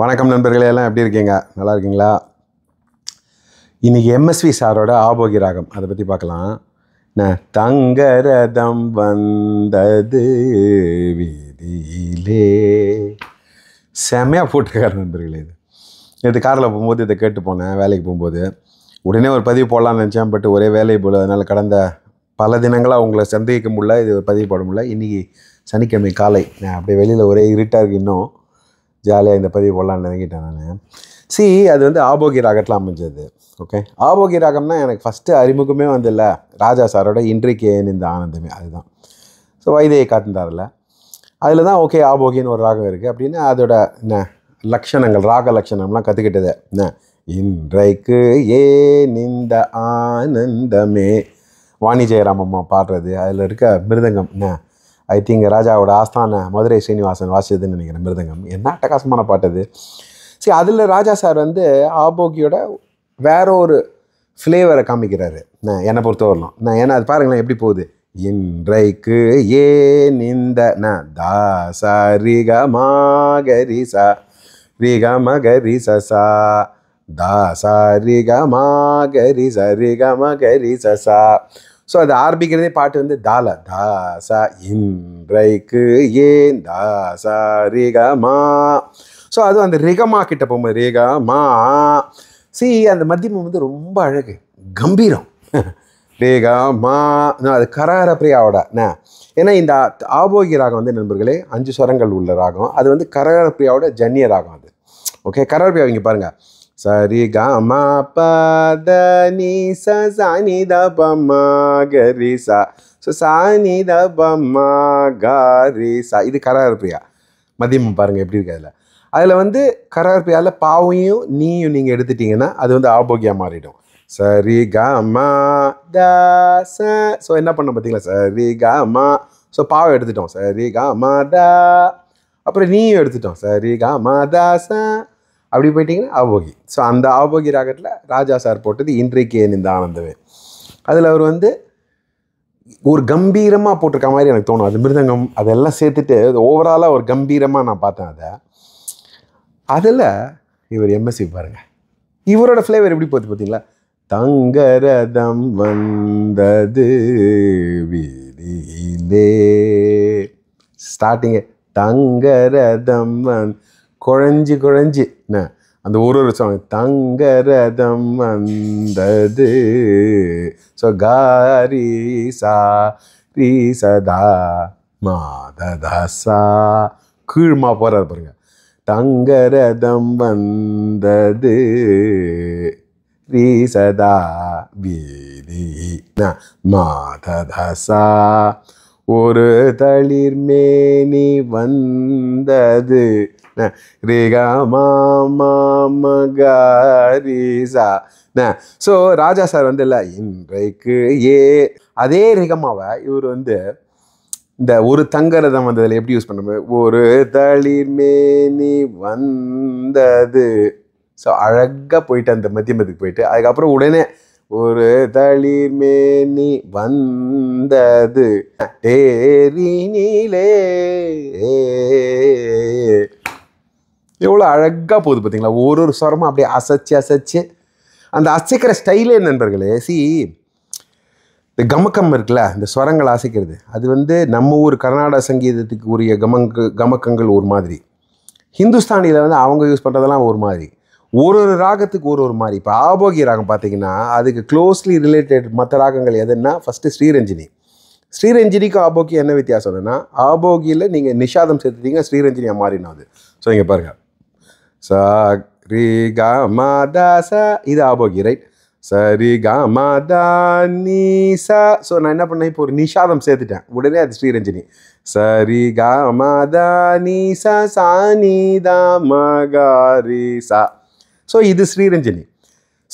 வணக்கம் நண்பர்களே எல்லாம் எப்படி இருக்கீங்க நல்லா இருக்கீங்களா இன்றைக்கி எம்எஸ்வி சாரோட ஆபோகி ராகம் அதை பற்றி பார்க்கலாம் நான் தங்க ரதம் வந்தது வீதியிலே செமையாக போட்டிருக்காரு நண்பர்களே இது இது காரில் போகும்போது இதை கேட்டு போனேன் வேலைக்கு போகும்போது உடனே ஒரு பதிவு போடலான்னு நினச்சேன் பட் ஒரே வேலை போல் அதனால் கடந்த பல தினங்களாக உங்களை சந்தேகிக்க முடியல இது பதிவு போட முடியல இன்றைக்கி சனிக்கிழமை காலை நான் அப்படியே வெளியில் ஒரே இருட்டாக இருக்கு இன்னும் ஜாலியாக இந்த பதிவு போடலான்னு நினைக்கிட்டேன் நான் சி அது வந்து ஆபோகி ராகத்தில் அமைஞ்சது ஓகே ஆபோகி ராகம்னா எனக்கு ஃபஸ்ட்டு அறிமுகமே வந்தில்ல ராஜா சாரோட இன்றைக்கு ஏன் இந்த ஆனந்தமே அதுதான் ஸோ வைதையை காத்திருந்தாரில்ல அதில் தான் ஓகே ஆபோகின்னு ஒரு ராகம் இருக்குது அப்படின்னு அதோட என்ன லக்ஷணங்கள் ராக லக்ஷணம்லாம் கற்றுக்கிட்டது என்ன இன்றைக்கு ஏன் இந்த ஆனந்தமே வாணி ஜெயராம் பாடுறது அதில் இருக்க மிருதங்கம் என்ன ஐ திங்க் ராஜாவோட ஆஸ்தான மதுரை சீனிவாசன் வாசிச்சதுன்னு நினைக்கிறேன் மிருதங்கம் என்ன அட்டகாசமான பாட்டு அது சரி அதில் ராஜா சார் வந்து ஆபோக்கியோட வேற ஒரு ஃப்ளேவரை காமிக்கிறாரு நான் என்னை வரலாம் நான் ஏன்னா அது பாருங்களேன் எப்படி போகுது இன்றைக்கு ஏன் இந்த நான் தாசா ரிக மாகரிசா ரிக மகரிசா சா தாசா ரிக மாகரிசா ரிக மகரிசா ஸோ அது ஆரம்பிக்கிறதே பாட்டு வந்து தால தாசா இன்றைக்கு ஏன் தாசா ரிகமா ஸோ அது அந்த ரிகமா கிட்ட போகும்போது ரேகமா சி அந்த மத்தியமம் வந்து ரொம்ப அழகு கம்பீரம் ரேகமா அது பிரியாவோட ஏன்னா இந்த ஆபோகி ராகம் வந்து நண்பர்களே அஞ்சு ஸ்வரங்கள் உள்ள ராகம் அது வந்து பிரியாவோட ஜன்னிய ராகம் அது ஓகே பிரியா இங்கே பாருங்கள் சரி கமா பத நீ சனி தபமா கரிசா ஸோ சாணி தபமா காரிசா இது கராரப்பியா பிரியா மதியம் பாருங்கள் எப்படி இருக்கு அதில் அதில் வந்து கரார் பாவையும் நீயும் நீங்கள் எடுத்துட்டிங்கன்னா அது வந்து ஆபோக்கியாக மாறிடும் சரி கமா ச ஸோ என்ன பண்ண பார்த்தீங்களா சரி கமா ஸோ பாவை எடுத்துட்டோம் சரி கமா த அப்புறம் நீயும் எடுத்துட்டோம் சரி கமா த அப்படி போயிட்டிங்கன்னா ஆபோகி ஸோ அந்த ஆபோகி ராகத்தில் ராஜா சார் போட்டது இன்றைக்கு இந்த ஆனந்தவே அதில் அவர் வந்து ஒரு கம்பீரமாக போட்டிருக்க மாதிரி எனக்கு தோணும் அது மிருதங்கம் அதெல்லாம் சேர்த்துட்டு ஓவராலாக ஒரு கம்பீரமாக நான் பார்த்தேன் அதை அதில் இவர் எம்எஸ்சி பாருங்கள் இவரோட ஃப்ளேவர் எப்படி போகுது பார்த்தீங்களா தங்கரதம் வந்தது வீதியிலே ஸ்டார்டிங்கே தங்கரதம் வந் குழஞ்சி குழஞ்சி என்ன அந்த ஒரு ஒரு சாங் தங்க ரதம் வந்தது ஸோ காரி சா ரீ சதா மாததா சா கீழ்மா போகிறார் பாருங்க தங்க ரதம் வந்தது ரீ சதா வீதி மாததா ஒரு தளிர்மேனி வந்தது ನ மா ஸோ ராஜா சார் வந்து இல்லை இன்றைக்கு ஏ அதே ரிகமாவை இவர் வந்து இந்த ஒரு தங்கரதம் வந்ததில் எப்படி யூஸ் பண்ணுறது ஒரு தளிர் மேனி வந்தது ஸோ அழகாக போயிட்டு அந்த மத்தியமத்துக்கு போயிட்டு அதுக்கப்புறம் உடனே ஒரு தளிர் மேனி வந்தது டேரி நீலே எவ்வளோ அழகாக போகுது பார்த்தீங்களா ஒரு ஒரு சுரமும் அப்படியே அசைச்சு அசைச்சு அந்த அசைக்கிற ஸ்டைலே நண்பர்களே சி இந்த கமக்கம் இருக்குல்ல இந்த ஸ்வரங்கள் அசைக்கிறது அது வந்து நம்ம ஊர் கர்நாடக சங்கீதத்துக்கு உரிய கமங்க கமக்கங்கள் ஒரு மாதிரி ஹிந்துஸ்தானியில் வந்து அவங்க யூஸ் பண்ணுறதெல்லாம் ஒரு மாதிரி ஒரு ஒரு ராகத்துக்கு ஒரு ஒரு மாதிரி இப்போ ஆபோகி ராகம் பார்த்தீங்கன்னா அதுக்கு க்ளோஸ்லி ரிலேட்டட் மற்ற ராகங்கள் எதுன்னா ஃபஸ்ட்டு ஸ்ரீரஞ்சினி ஸ்ரீரஞ்சினிக்கு ஆபோகி என்ன வித்தியாசம்னா ஆபோகியில் நீங்கள் நிஷாதம் சேர்த்துட்டீங்க ஸ்ரீரஞ்சினியாக மாறினோம் ஸோ இங்கே பாருங்கள் ச ரி இது ஆபோகி ரைட் சரி க மாதா நீசா ஸோ நான் என்ன பண்ணேன் இப்போ ஒரு நிஷாதம் சேர்த்துட்டேன் உடனே அது ஸ்ரீரஞ்சினி சரி க மாதா நீசா சா நீதா மகாரி சா ஸோ இது ஸ்ரீரஞ்சினி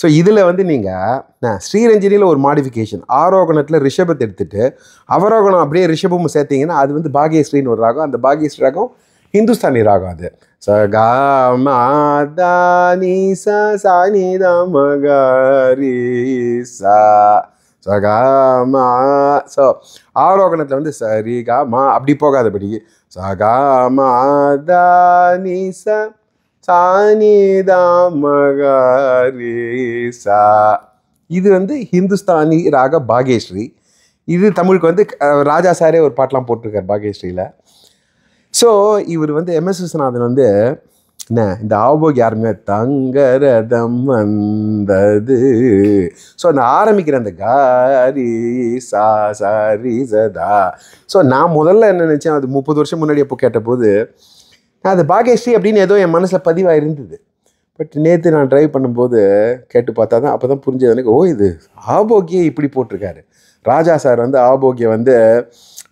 ஸோ இதில் வந்து நீங்கள் ஸ்ரீரஞ்சனியில் ஒரு மாடிஃபிகேஷன் ஆரோகணத்தில் ரிஷபத்தை எடுத்துகிட்டு அவரோகணம் அப்படியே ரிஷபமும் சேர்த்திங்கன்னா அது வந்து பாகியஸ்ரீன்னு ஒரு ராகம் அந்த பாகியஸ்ரீ ராகம் ஹிந்துஸ்தானி ராகம் அது ச கா சா சானி ராம சா சகாமா ஸோ ஆரோகணத்தில் வந்து சரி காமா அப்படி போகாதபடி சகாமா ச சானி தாமகாரி சா இது வந்து ஹிந்துஸ்தானி ராக பாகேஸ்ரீ இது தமிழுக்கு வந்து ராஜா சாரே ஒரு பாட்டெலாம் போட்டிருக்கார் பாகேஸ்ரீயில் ஸோ இவர் வந்து எம்எஸ் விஸ்வநாதன் வந்து என்ன இந்த ஆபோகி யாருமே தங்க ரதம் வந்தது ஸோ நான் ஆரம்பிக்கிற அந்த காரி சா சாரி சதா ஸோ நான் முதல்ல என்ன நினச்சேன் அது முப்பது வருஷம் முன்னாடி அப்போ கேட்டபோது நான் அது பாகேஸ்ரீ அப்படின்னு ஏதோ என் மனசில் பதிவாக இருந்தது பட் நேற்று நான் ட்ரைவ் பண்ணும்போது கேட்டு பார்த்தா தான் அப்போ தான் புரிஞ்சது எனக்கு ஓ இது ஆபோகியை இப்படி போட்டிருக்காரு ராஜா சார் வந்து ஆபோகியை வந்து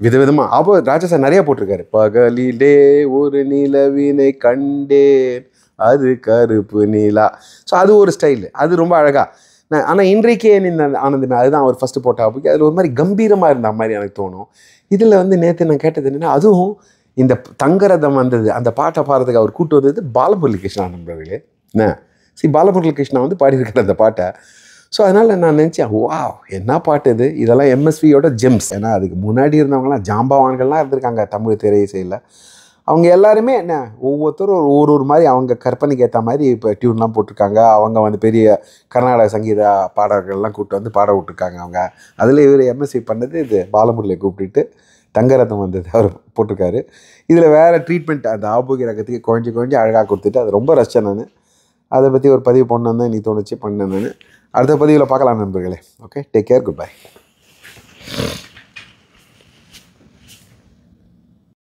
விதவிதமாக அப்போ ராஜா நிறைய நிறையா போட்டிருக்காரு பகலிலே ஒரு நிலவினை கண்டேன் அது கருப்பு நீலா ஸோ அது ஒரு ஸ்டைலு அது ரொம்ப அழகாக நான் ஆனால் இன்றைக்கே நின்ன ஆனந்தினா அதுதான் அவர் ஃபஸ்ட்டு போட்டா போய் அதில் ஒரு மாதிரி கம்பீரமாக இருந்த மாதிரி எனக்கு தோணும் இதில் வந்து நேற்று நான் கேட்டது என்னென்னா அதுவும் இந்த தங்கரதம் வந்தது அந்த பாட்டை பாடுறதுக்கு அவர் கூட்டு வந்தது பாலமுரளி கிருஷ்ணா நண்பர்களே என்ன ஸ்ரீ பாலமுரளி கிருஷ்ணா வந்து பாடியிருக்கிற அந்த பாட்டை ஸோ அதனால் நான் நினச்சேன் வா என்ன பாட்டு இது இதெல்லாம் எம்எஸ்வியோட ஜெம்ஸ் ஏன்னா அதுக்கு முன்னாடி இருந்தவங்களாம் ஜாம்பவான்கள்லாம் இருந்திருக்காங்க தமிழ் திரையிசையில் அவங்க எல்லாருமே என்ன ஒவ்வொருத்தரும் ஒரு ஒரு மாதிரி அவங்க கற்பனைக்கு ஏற்ற மாதிரி இப்போ டியூன்லாம் போட்டிருக்காங்க அவங்க வந்து பெரிய கர்நாடக சங்கீத பாடகர்கள்லாம் கூப்பிட்டு வந்து பாட விட்டுருக்காங்க அவங்க அதில் இவர் எம்எஸ்சி பண்ணது இது பாலமுரளியை கூப்பிட்டுட்டு தங்கரத்தம் வந்தது அவர் போட்டிருக்காரு இதில் வேறு ட்ரீட்மெண்ட் அந்த ஆபோகி ரகத்துக்கு குழஞ்சி குழஞ்சி அழகாக கொடுத்துட்டு அது ரொம்ப ரசித்தேன் நான் அதை பற்றி ஒரு பதிவு பண்ணணும் தான் இன்றைக்கி தோணுச்சு பண்ணேன் நான் அடுத்த பதிவில் பார்க்கலாம் நண்பர்களே okay take care good by